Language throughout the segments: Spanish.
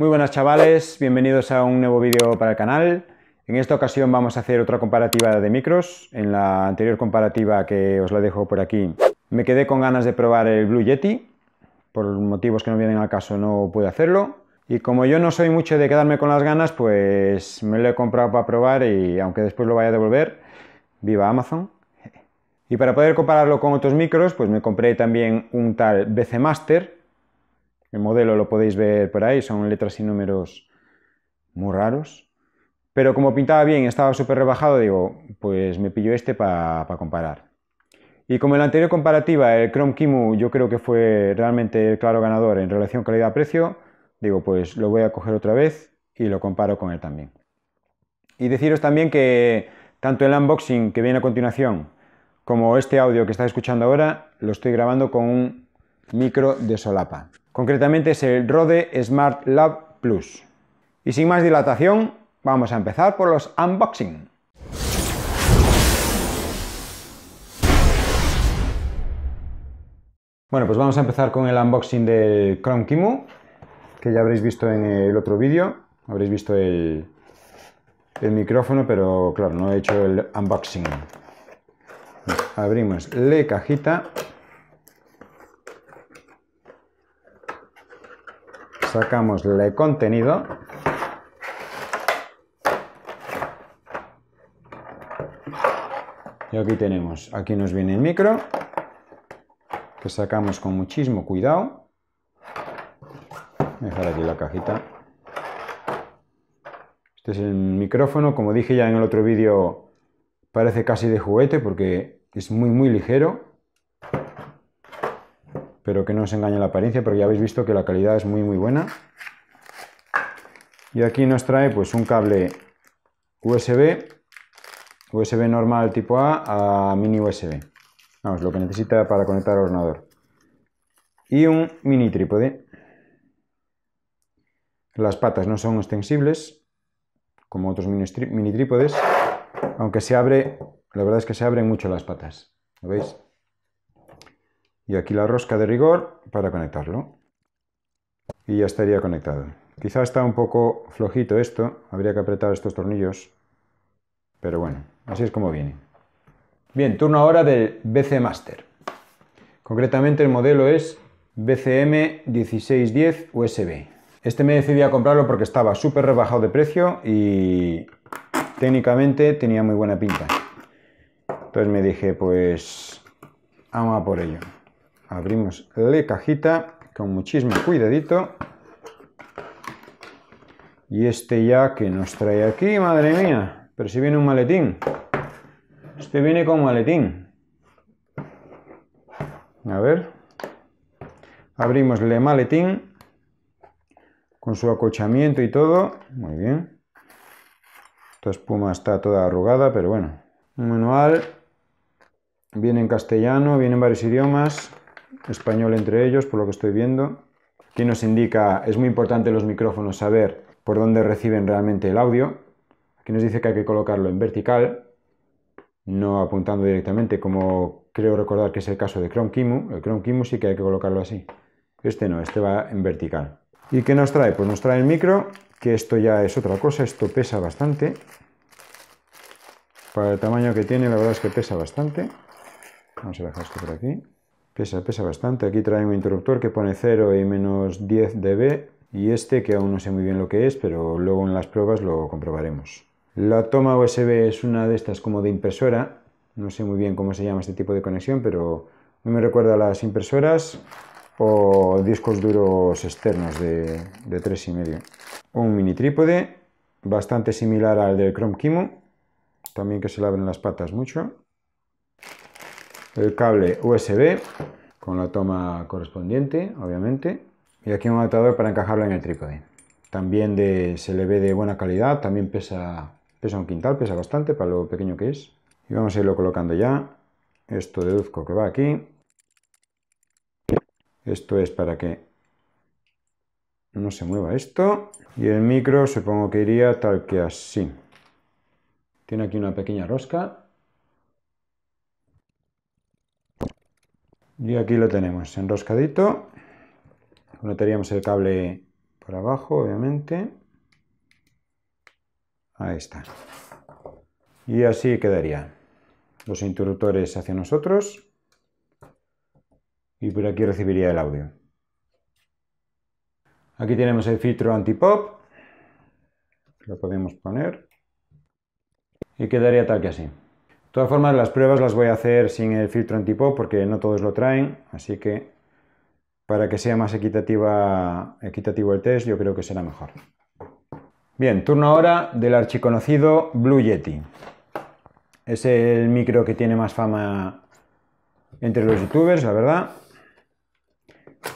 Muy buenas chavales, bienvenidos a un nuevo vídeo para el canal. En esta ocasión vamos a hacer otra comparativa de micros. En la anterior comparativa que os la dejo por aquí, me quedé con ganas de probar el Blue Yeti. Por motivos que no vienen al caso no pude hacerlo. Y como yo no soy mucho de quedarme con las ganas, pues me lo he comprado para probar y aunque después lo vaya a devolver, viva Amazon. Y para poder compararlo con otros micros, pues me compré también un tal BC Master, el modelo lo podéis ver por ahí, son letras y números muy raros. Pero como pintaba bien, estaba súper rebajado, digo, pues me pillo este para comparar. Y como en la anterior comparativa, el Chrome Kimu yo creo que fue realmente el claro ganador en relación calidad-precio, digo, pues lo voy a coger otra vez y lo comparo con él también. Y deciros también que tanto el unboxing que viene a continuación como este audio que estáis escuchando ahora, lo estoy grabando con un micro de solapa. Concretamente es el Rode Smart Lab Plus. Y sin más dilatación, vamos a empezar por los unboxing. Bueno, pues vamos a empezar con el unboxing del Chrome Kimu, que ya habréis visto en el otro vídeo. Habréis visto el, el micrófono, pero claro, no he hecho el unboxing. Abrimos la cajita sacamos el contenido. Y aquí tenemos, aquí nos viene el micro, que sacamos con muchísimo cuidado. Voy a dejar aquí la cajita. Este es el micrófono, como dije ya en el otro vídeo, parece casi de juguete porque es muy muy ligero pero que no os engañe la apariencia, porque ya habéis visto que la calidad es muy muy buena. Y aquí nos trae pues un cable USB, USB normal tipo A a mini USB. Vamos, lo que necesita para conectar al ordenador. Y un mini trípode. Las patas no son extensibles, como otros mini trípodes, aunque se abre, la verdad es que se abren mucho las patas. ¿Lo veis? y aquí la rosca de rigor para conectarlo. Y ya estaría conectado. Quizá está un poco flojito esto, habría que apretar estos tornillos, pero bueno, así es como viene. Bien, turno ahora del BC Master. Concretamente el modelo es BCM 1610 USB. Este me decidí a comprarlo porque estaba súper rebajado de precio y técnicamente tenía muy buena pinta. Entonces me dije, pues vamos por ello abrimos la cajita con muchísimo cuidadito. Y este ya que nos trae aquí, madre mía, pero si viene un maletín. Este viene con maletín. A ver. Abrimos el maletín con su acochamiento y todo. Muy bien. Esta espuma está toda arrugada, pero bueno. Un manual. Viene en castellano, viene en varios idiomas español entre ellos, por lo que estoy viendo. Aquí nos indica, es muy importante los micrófonos saber por dónde reciben realmente el audio. Aquí nos dice que hay que colocarlo en vertical, no apuntando directamente, como creo recordar que es el caso de Chrome Kimu. El Chrome Kimu sí que hay que colocarlo así. Este no, este va en vertical. ¿Y qué nos trae? Pues nos trae el micro, que esto ya es otra cosa, esto pesa bastante. Para el tamaño que tiene, la verdad es que pesa bastante. Vamos a dejar esto por aquí. Pesa, pesa bastante. Aquí trae un interruptor que pone 0 y menos 10 dB y este que aún no sé muy bien lo que es, pero luego en las pruebas lo comprobaremos. La toma USB es una de estas como de impresora. No sé muy bien cómo se llama este tipo de conexión, pero me recuerda a las impresoras o discos duros externos de, de 3,5. Un mini trípode, bastante similar al del Chrome Kimo. también que se le abren las patas mucho el cable USB con la toma correspondiente, obviamente. Y aquí un adaptador para encajarlo en el trípode. También se le ve de buena calidad, también pesa, pesa un quintal, pesa bastante para lo pequeño que es. Y vamos a irlo colocando ya. Esto deduzco que va aquí. Esto es para que no se mueva esto. Y el micro supongo que iría tal que así. Tiene aquí una pequeña rosca Y aquí lo tenemos, enroscadito. notaríamos el cable por abajo, obviamente. Ahí está. Y así quedaría. Los interruptores hacia nosotros. Y por aquí recibiría el audio. Aquí tenemos el filtro anti-pop. Lo podemos poner. Y quedaría tal que así. De todas formas, las pruebas las voy a hacer sin el filtro antipo porque no todos lo traen, así que para que sea más equitativo el test, yo creo que será mejor. Bien, turno ahora del archiconocido Blue Yeti. Es el micro que tiene más fama entre los youtubers, la verdad.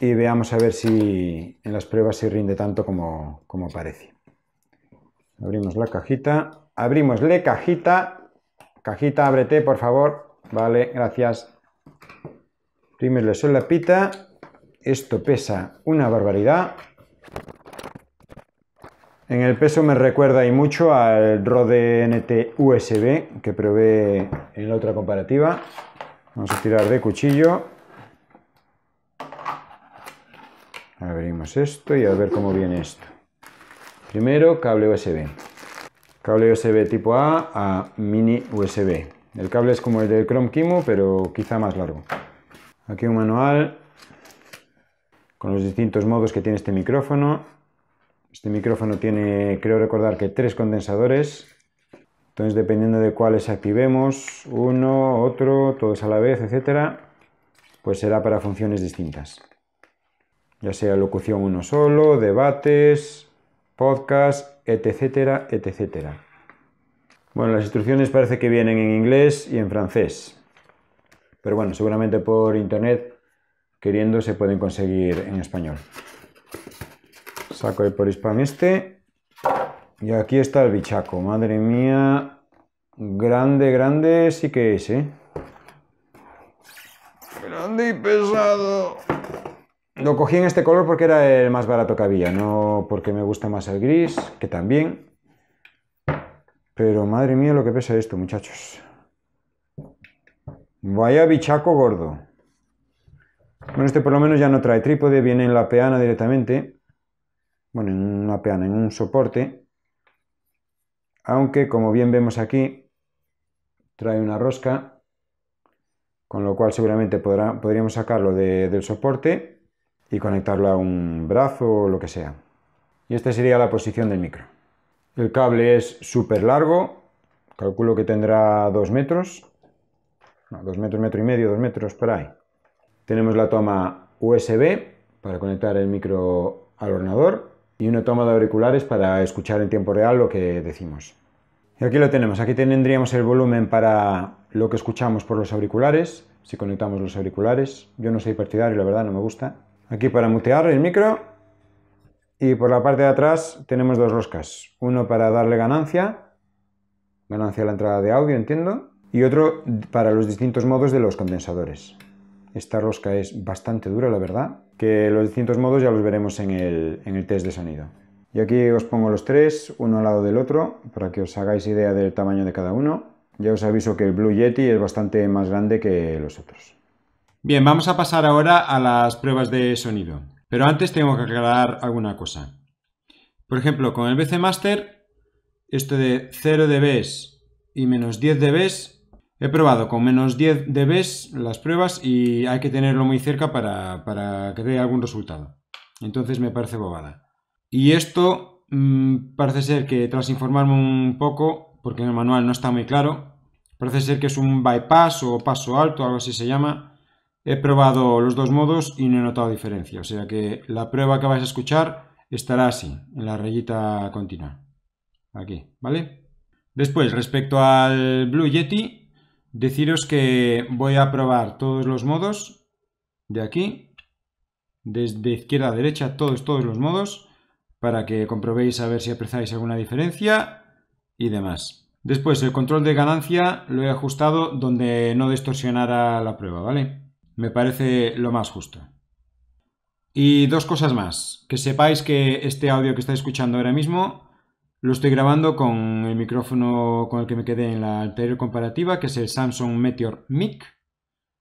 Y veamos a ver si en las pruebas se rinde tanto como, como parece. Abrimos la cajita. Abrimos la cajita Cajita, ábrete, por favor. Vale, gracias. Primero le soy la pita. Esto pesa una barbaridad. En el peso me recuerda y mucho al Rode NT USB que probé en la otra comparativa. Vamos a tirar de cuchillo. Abrimos esto y a ver cómo viene esto. Primero, cable USB. Cable USB tipo A a mini USB. El cable es como el de Chrome Kimo, pero quizá más largo. Aquí un manual con los distintos modos que tiene este micrófono. Este micrófono tiene, creo recordar que tres condensadores. Entonces, dependiendo de cuáles activemos, uno, otro, todos a la vez, etc., pues será para funciones distintas. Ya sea locución uno solo, debates, podcast, etcétera, etcétera. Bueno, las instrucciones parece que vienen en inglés y en francés. Pero bueno, seguramente por internet, queriendo, se pueden conseguir en español. Saco el por spam este. Y aquí está el bichaco. Madre mía. Grande, grande sí que es, ¿eh? Grande y pesado. Lo cogí en este color porque era el más barato que había, no porque me gusta más el gris, que también. Pero madre mía lo que pesa esto, muchachos. Vaya bichaco gordo. Bueno, este por lo menos ya no trae trípode, viene en la peana directamente. Bueno, en una peana, en un soporte. Aunque, como bien vemos aquí, trae una rosca, con lo cual seguramente podríamos sacarlo del soporte y conectarlo a un brazo o lo que sea. Y esta sería la posición del micro. El cable es súper largo, calculo que tendrá 2 metros, no, 2 metros, metro y medio, 2 metros por ahí. Tenemos la toma USB para conectar el micro al ordenador y una toma de auriculares para escuchar en tiempo real lo que decimos. Y aquí lo tenemos, aquí tendríamos el volumen para lo que escuchamos por los auriculares, si conectamos los auriculares. Yo no soy partidario, la verdad, no me gusta, Aquí para mutear el micro. Y por la parte de atrás tenemos dos roscas. Uno para darle ganancia, ganancia a la entrada de audio, entiendo. Y otro para los distintos modos de los condensadores. Esta rosca es bastante dura, la verdad. Que los distintos modos ya los veremos en el, test de sonido. Y aquí os pongo los tres, uno al lado del otro, para que os hagáis idea del tamaño de cada uno. Ya os aviso que el Blue Yeti es bastante más grande que los otros. Bien, vamos a pasar ahora a las pruebas de sonido. Pero antes tengo que aclarar alguna cosa. Por ejemplo, con el BC Master, esto de 0 dB y menos 10 dB, he probado con menos 10 dB las pruebas y hay que tenerlo muy cerca para, que dé algún resultado. Entonces me parece bobada. Y esto mm, parece ser que tras informarme un poco, porque en el manual no está muy claro, parece ser que es un bypass o paso alto, algo así se llama, He probado los dos modos y no he notado diferencia, o sea que la prueba que vais a escuchar estará así, en la rayita continua. Aquí, ¿vale? Después, respecto al Blue Yeti, deciros que voy a probar todos los modos de aquí, desde izquierda a derecha, todos, todos los modos, para que comprobéis a ver si apreciáis alguna diferencia y demás. Después, el control de ganancia lo he ajustado donde no distorsionara la prueba, ¿vale? Me parece lo más justo. Y dos cosas más. Que sepáis que este audio que estáis escuchando ahora mismo lo estoy grabando con el micrófono con el que me quedé en la anterior comparativa, que es el Samsung Meteor Mic,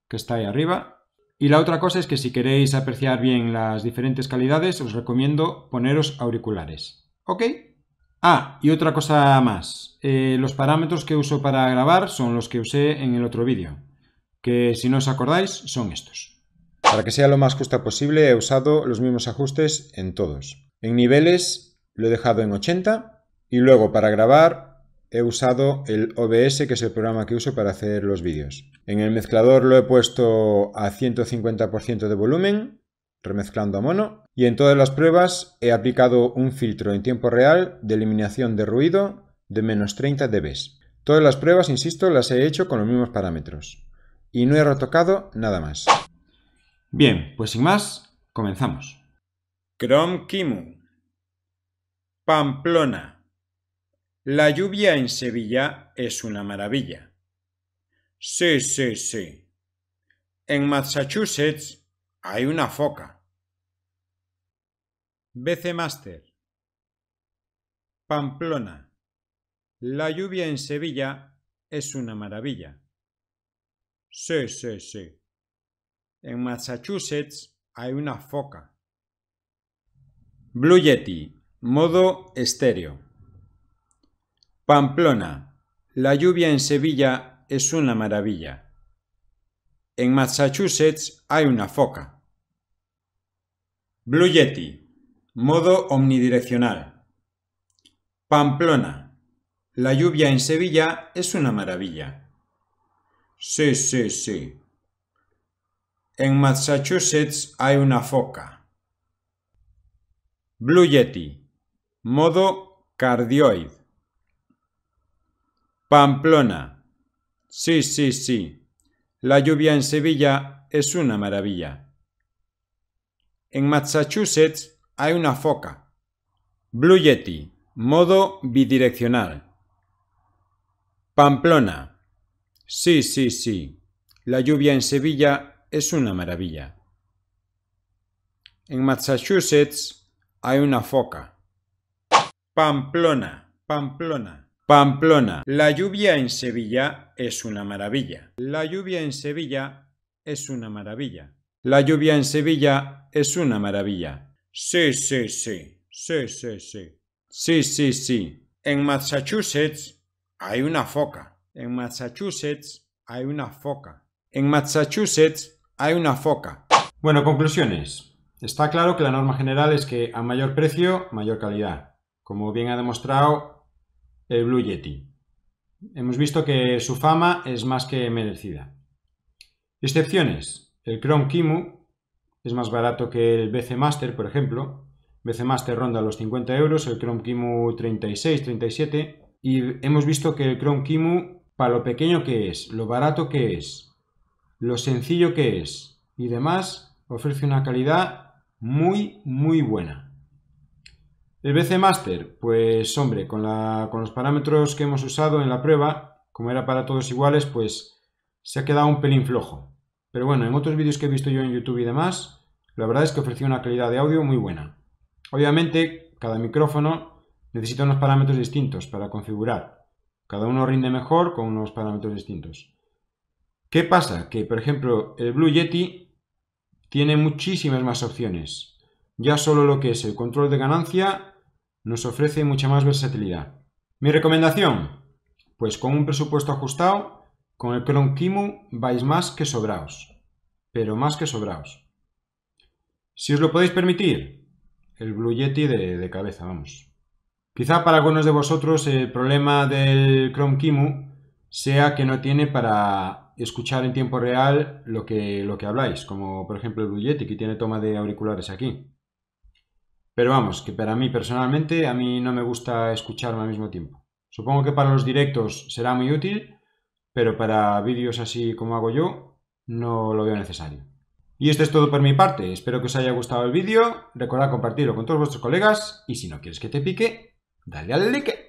que está ahí arriba. Y la otra cosa es que si queréis apreciar bien las diferentes calidades, os recomiendo poneros auriculares. ¿Ok? Ah, y otra cosa más. Eh, los parámetros que uso para grabar son los que usé en el otro vídeo que si no os acordáis son estos. Para que sea lo más justa posible he usado los mismos ajustes en todos. En niveles lo he dejado en 80 y luego para grabar he usado el OBS que es el programa que uso para hacer los vídeos. En el mezclador lo he puesto a 150% de volumen remezclando a mono, y en todas las pruebas he aplicado un filtro en tiempo real de eliminación de ruido de menos 30 dB. Todas las pruebas, insisto, las he hecho con los mismos parámetros y no he retocado nada más. Bien, pues sin más, comenzamos. Chrome Kimu. Pamplona. La lluvia en Sevilla es una maravilla. Sí, sí, sí. En Massachusetts hay una foca. BC Master. Pamplona. La lluvia en Sevilla es una maravilla. Sí, sí, sí. En Massachusetts hay una foca. Blue Yeti, modo estéreo. Pamplona. La lluvia en Sevilla es una maravilla. En Massachusetts hay una foca. Blue Yeti, modo omnidireccional. Pamplona. La lluvia en Sevilla es una maravilla. Sí, sí, sí. En Massachusetts hay una foca. Blue Yeti. Modo cardioid. Pamplona. Sí, sí, sí. La lluvia en Sevilla es una maravilla. En Massachusetts hay una foca. Blue Yeti. Modo bidireccional. Pamplona. Sí, sí, sí. La lluvia en Sevilla es una maravilla. En Massachusetts hay una foca. Pamplona, Pamplona, Pamplona. La lluvia en Sevilla es una maravilla. La lluvia en Sevilla es una maravilla. La lluvia en Sevilla es una maravilla. Sí, sí, sí. Sí, sí, sí. Sí, sí, sí. En Massachusetts hay una foca. En Massachusetts hay una foca. En Massachusetts hay una foca. Bueno, conclusiones. Está claro que la norma general es que a mayor precio, mayor calidad, como bien ha demostrado el Blue Yeti. Hemos visto que su fama es más que merecida. Excepciones. El Chrome Kimu es más barato que el BC Master, por ejemplo. BC Master ronda los 50 euros, el Chrome Kimu 36, 37. Y hemos visto que el Chrome Kimu para lo pequeño que es, lo barato que es, lo sencillo que es y demás, ofrece una calidad muy, muy buena. El BC Master, pues hombre, con, los parámetros que hemos usado en la prueba, como era para todos iguales, pues se ha quedado un pelín flojo. Pero bueno, en otros vídeos que he visto yo en YouTube y demás, la verdad es que ofrece una calidad de audio muy buena. Obviamente, cada micrófono necesita unos parámetros distintos para configurar. Cada uno rinde mejor con unos parámetros distintos. ¿Qué pasa? Que, por ejemplo, el Blue Yeti tiene muchísimas más opciones. Ya solo lo que es el control de ganancia nos ofrece mucha más versatilidad. Mi recomendación, pues con un presupuesto ajustado, con el Chrome Kimu vais más que sobraos, pero más que sobraos. Si os lo podéis permitir, el Blue Yeti de, de cabeza, vamos. Quizá para algunos de vosotros el problema del Chrome Kimu sea que no tiene para escuchar en tiempo real lo que, lo que habláis, como por ejemplo el Blue Yeti, que tiene toma de auriculares aquí. Pero vamos, que para mí personalmente, a mí no me gusta escucharlo al mismo tiempo. Supongo que para los directos será muy útil, pero para vídeos así como hago yo, no lo veo necesario. Y esto es todo por mi parte, espero que os haya gustado el vídeo, recordad compartirlo con todos vuestros colegas y si no quieres que te pique, Dale al like.